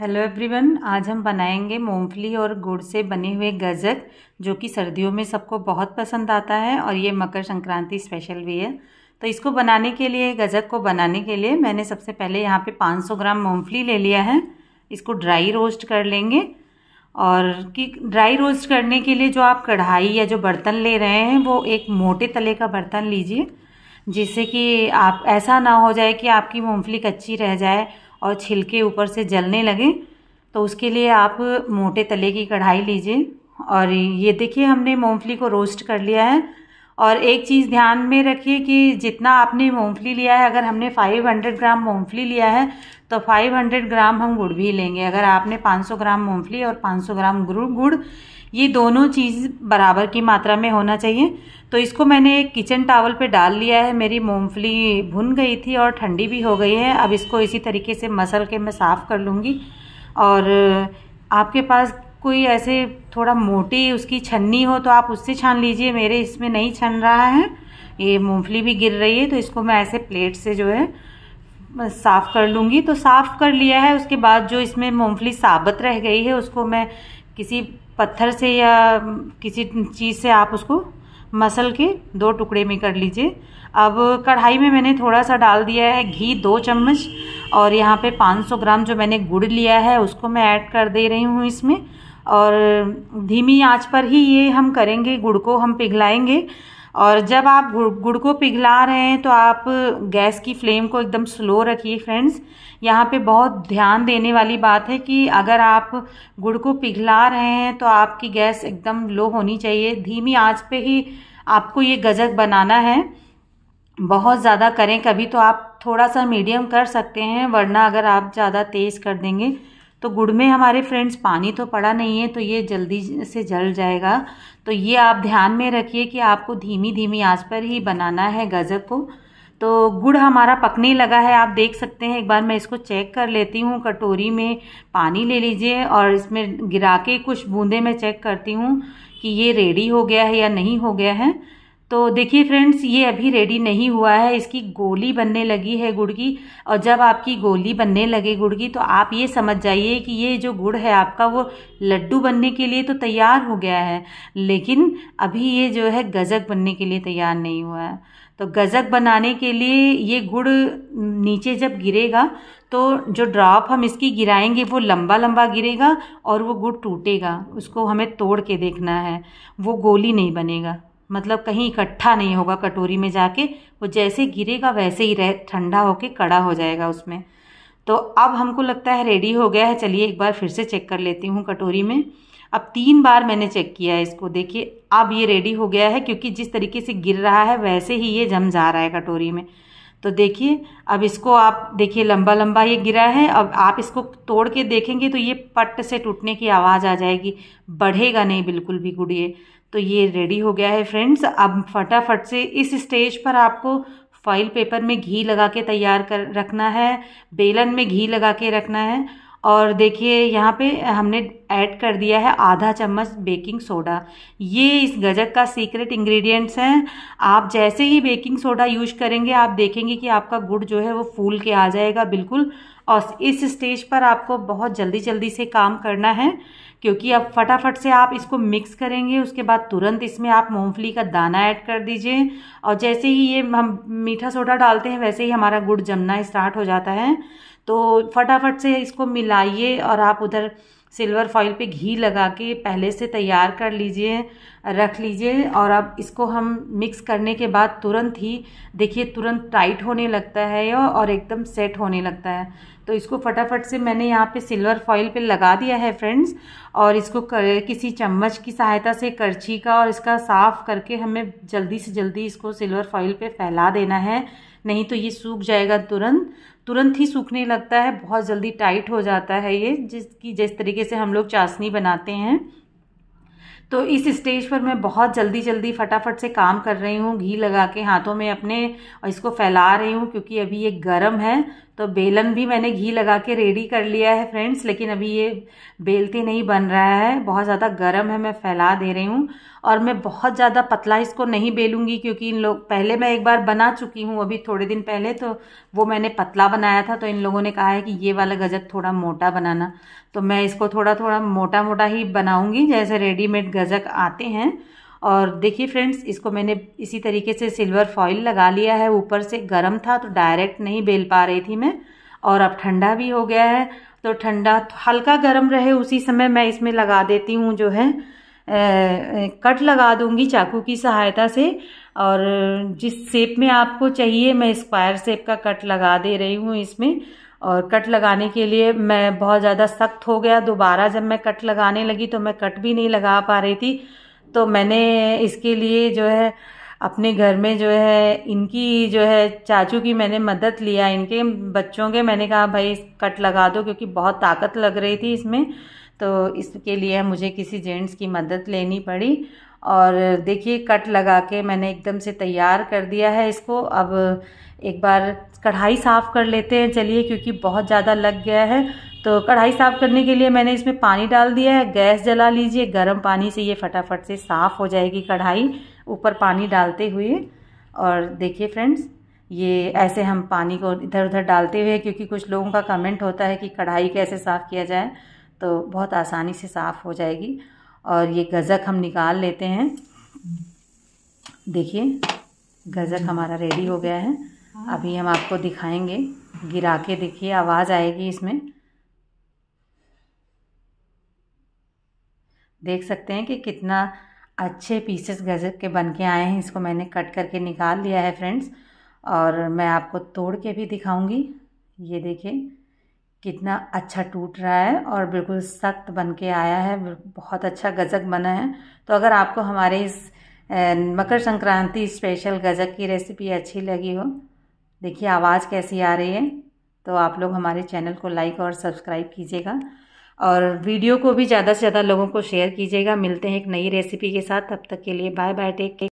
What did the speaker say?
Hello everyone आज हम बनाएंगे मूंगफली और गुड़ से बने हुए गजक जो कि सर्दियों में सबको बहुत पसंद आता है और ये मकर संक्रांति स्पेशल भी है तो इसको बनाने के लिए गजक को बनाने के लिए मैंने सबसे पहले यहाँ पे 500 ग्राम मूंगफली ले लिया है इसको ड्राई रोस्ट कर लेंगे और कि ड्राई रोस्ट करने के लिए जो आप कढ़ाई या जो बर्तन ले रहे हैं वो एक मोटे तले का बर्तन लीजिए जिससे कि आप ऐसा ना हो जाए कि आपकी मूँगफली कच्ची रह जाए और छिलके ऊपर से जलने लगे तो उसके लिए आप मोटे तले की कढ़ाई लीजिए और ये देखिए हमने मूंगफली को रोस्ट कर लिया है और एक चीज़ ध्यान में रखिए कि जितना आपने मूंगफली लिया है अगर हमने 500 ग्राम मूंगफली लिया है तो 500 ग्राम हम गुड़ भी लेंगे अगर आपने 500 ग्राम मूंगफली और 500 ग्राम गुड़ गुड़ ये दोनों चीज़ बराबर की मात्रा में होना चाहिए तो इसको मैंने एक किचन टावल पे डाल लिया है मेरी मूंगफली भुन गई थी और ठंडी भी हो गई है अब इसको इसी तरीके से मसल के मैं साफ़ कर लूँगी और आपके पास कोई ऐसे थोड़ा मोटी उसकी छन्नी हो तो आप उससे छान लीजिए मेरे इसमें नहीं छन रहा है ये मूँगफली भी गिर रही है तो इसको मैं ऐसे प्लेट से जो है साफ़ कर लूँगी तो साफ़ कर लिया है उसके बाद जो इसमें मूँगफली साबत रह गई है उसको मैं किसी पत्थर से या किसी चीज़ से आप उसको मसल के दो टुकड़े में कर लीजिए अब कढ़ाई में मैंने थोड़ा सा डाल दिया है घी दो चम्मच और यहाँ पे 500 ग्राम जो मैंने गुड़ लिया है उसको मैं ऐड कर दे रही हूँ इसमें और धीमी आंच पर ही ये हम करेंगे गुड़ को हम पिघलाएंगे और जब आप गुड़ गुड़ को पिघला रहे हैं तो आप गैस की फ्लेम को एकदम स्लो रखिए फ्रेंड्स यहाँ पे बहुत ध्यान देने वाली बात है कि अगर आप गुड़ को पिघला रहे हैं तो आपकी गैस एकदम लो होनी चाहिए धीमी आंच पे ही आपको ये गजक बनाना है बहुत ज़्यादा करें कभी तो आप थोड़ा सा मीडियम कर सकते हैं वरना अगर आप ज़्यादा तेज़ कर देंगे तो गुड़ में हमारे फ्रेंड्स पानी तो पड़ा नहीं है तो ये जल्दी से जल जाएगा तो ये आप ध्यान में रखिए कि आपको धीमी धीमी आंच पर ही बनाना है गज़क को तो गुड़ हमारा पकने लगा है आप देख सकते हैं एक बार मैं इसको चेक कर लेती हूँ कटोरी में पानी ले लीजिए और इसमें गिरा के कुछ बूंदे मैं चेक करती हूँ कि ये रेडी हो गया है या नहीं हो गया है तो देखिए फ्रेंड्स ये अभी रेडी नहीं हुआ है इसकी गोली बनने लगी है गुड़ की और जब आपकी गोली बनने लगे गुड़ की तो आप ये समझ जाइए कि ये जो गुड़ है आपका वो लड्डू बनने के लिए तो तैयार हो गया है लेकिन अभी ये जो है गज़क बनने के लिए तैयार नहीं हुआ है तो गज़क बनाने के लिए ये गुड़ नीचे जब गिरेगा तो जो ड्रॉप हम इसकी गिराएंगे वो लंबा लंबा गिरेगा और वो गुड़ टूटेगा उसको हमें तोड़ के देखना है वो गोली नहीं बनेगा मतलब कहीं इकट्ठा नहीं होगा कटोरी में जाके वो जैसे गिरेगा वैसे ही रह ठंडा होके कड़ा हो जाएगा उसमें तो अब हमको लगता है रेडी हो गया है चलिए एक बार फिर से चेक कर लेती हूँ कटोरी में अब तीन बार मैंने चेक किया है इसको देखिए अब ये रेडी हो गया है क्योंकि जिस तरीके से गिर रहा है वैसे ही ये जम जा रहा है कटोरी में तो देखिए अब इसको आप देखिए लंबा लंबा ये गिरा है अब आप इसको तोड़ के देखेंगे तो ये पट से टूटने की आवाज़ आ जाएगी बढ़ेगा नहीं बिल्कुल भी गुड़िए तो ये रेडी हो गया है फ्रेंड्स अब फटाफट से इस स्टेज पर आपको फॉइल पेपर में घी लगा के तैयार कर रखना है बेलन में घी लगा के रखना है और देखिए यहाँ पे हमने ऐड कर दिया है आधा चम्मच बेकिंग सोडा ये इस गजक का सीक्रेट इंग्रेडिएंट्स हैं आप जैसे ही बेकिंग सोडा यूज करेंगे आप देखेंगे कि आपका गुड़ जो है वो फूल के आ जाएगा बिल्कुल और इस स्टेज पर आपको बहुत जल्दी जल्दी से काम करना है क्योंकि अब फटाफट से आप इसको मिक्स करेंगे उसके बाद तुरंत इसमें आप मूंगफली का दाना ऐड कर दीजिए और जैसे ही ये हम मीठा सोडा डालते हैं वैसे ही हमारा गुड़ जमना स्टार्ट हो जाता है तो फटाफट से इसको मिलाइए और आप उधर सिल्वर फॉइल पे घी लगा के पहले से तैयार कर लीजिए रख लीजिए और अब इसको हम मिक्स करने के बाद तुरंत ही देखिए तुरंत टाइट होने लगता है और एकदम सेट होने लगता है तो इसको फटाफट से मैंने यहाँ पे सिल्वर फॉइल पे लगा दिया है फ्रेंड्स और इसको कर, किसी चम्मच की सहायता से करछी का और इसका साफ़ करके हमें जल्दी से जल्दी इसको सिल्वर फॉइल पे फैला देना है नहीं तो ये सूख जाएगा तुरंत तुरंत ही सूखने लगता है बहुत जल्दी टाइट हो जाता है ये जिसकी जिस तरीके से हम लोग चाशनी बनाते हैं तो इस स्टेज पर मैं बहुत जल्दी जल्दी फटाफट से काम कर रही हूँ घी लगा के हाथों में अपने और इसको फैला रही हूँ क्योंकि अभी ये गर्म है तो बेलन भी मैंने घी लगा के रेडी कर लिया है फ्रेंड्स लेकिन अभी ये बेलते नहीं बन रहा है बहुत ज़्यादा गर्म है मैं फैला दे रही हूँ और मैं बहुत ज़्यादा पतला इसको नहीं बेलूँगी क्योंकि इन लोग पहले मैं एक बार बना चुकी हूँ अभी थोड़े दिन पहले तो वो मैंने पतला बनाया था तो इन लोगों ने कहा है कि ये वाला गजक थोड़ा मोटा बनाना तो मैं इसको थोड़ा थोड़ा मोटा मोटा ही बनाऊँगी जैसे रेडीमेड गजक आते हैं और देखिए फ्रेंड्स इसको मैंने इसी तरीके से सिल्वर फॉइल लगा लिया है ऊपर से गर्म था तो डायरेक्ट नहीं बेल पा रही थी मैं और अब ठंडा भी हो गया है तो ठंडा हल्का गर्म रहे उसी समय मैं इसमें लगा देती हूँ जो है ए, कट लगा दूंगी चाकू की सहायता से और जिस सेप में आपको चाहिए मैं स्क्वायर सेप का कट लगा दे रही हूँ इसमें और कट लगाने के लिए मैं बहुत ज़्यादा सख्त हो गया दोबारा जब मैं कट लगाने लगी तो मैं कट भी नहीं लगा पा रही थी तो मैंने इसके लिए जो है अपने घर में जो है इनकी जो है चाचू की मैंने मदद लिया इनके बच्चों के मैंने कहा भाई कट लगा दो क्योंकि बहुत ताकत लग रही थी इसमें तो इसके लिए मुझे किसी जेंट्स की मदद लेनी पड़ी और देखिए कट लगा के मैंने एकदम से तैयार कर दिया है इसको अब एक बार कढ़ाई साफ़ कर लेते हैं चलिए क्योंकि बहुत ज़्यादा लग गया है तो कढ़ाई साफ़ करने के लिए मैंने इसमें पानी डाल दिया है गैस जला लीजिए गर्म पानी से ये फटाफट से साफ़ हो जाएगी कढ़ाई ऊपर पानी डालते हुए और देखिए फ्रेंड्स ये ऐसे हम पानी को इधर उधर डालते हुए क्योंकि कुछ लोगों का कमेंट होता है कि कढ़ाई कैसे साफ़ किया जाए तो बहुत आसानी से साफ़ हो जाएगी और ये गज़क हम निकाल लेते हैं देखिए गज़क हमारा रेडी हो गया है हाँ। अभी हम आपको दिखाएंगे गिरा के देखिए आवाज़ आएगी इसमें देख सकते हैं कि कितना अच्छे पीसेस गजब के बन के आए हैं इसको मैंने कट करके निकाल लिया है फ्रेंड्स और मैं आपको तोड़ के भी दिखाऊंगी ये देखिए कितना अच्छा टूट रहा है और बिल्कुल सख्त बन के आया है बहुत अच्छा गजक बना है तो अगर आपको हमारे इस मकर संक्रांति स्पेशल गजक की रेसिपी अच्छी लगी हो देखिए आवाज़ कैसी आ रही है तो आप लोग हमारे चैनल को लाइक और सब्सक्राइब कीजिएगा और वीडियो को भी ज़्यादा से ज़्यादा लोगों को शेयर कीजिएगा मिलते हैं एक नई रेसिपी के साथ तब तक के लिए बाय बाय टेक केयर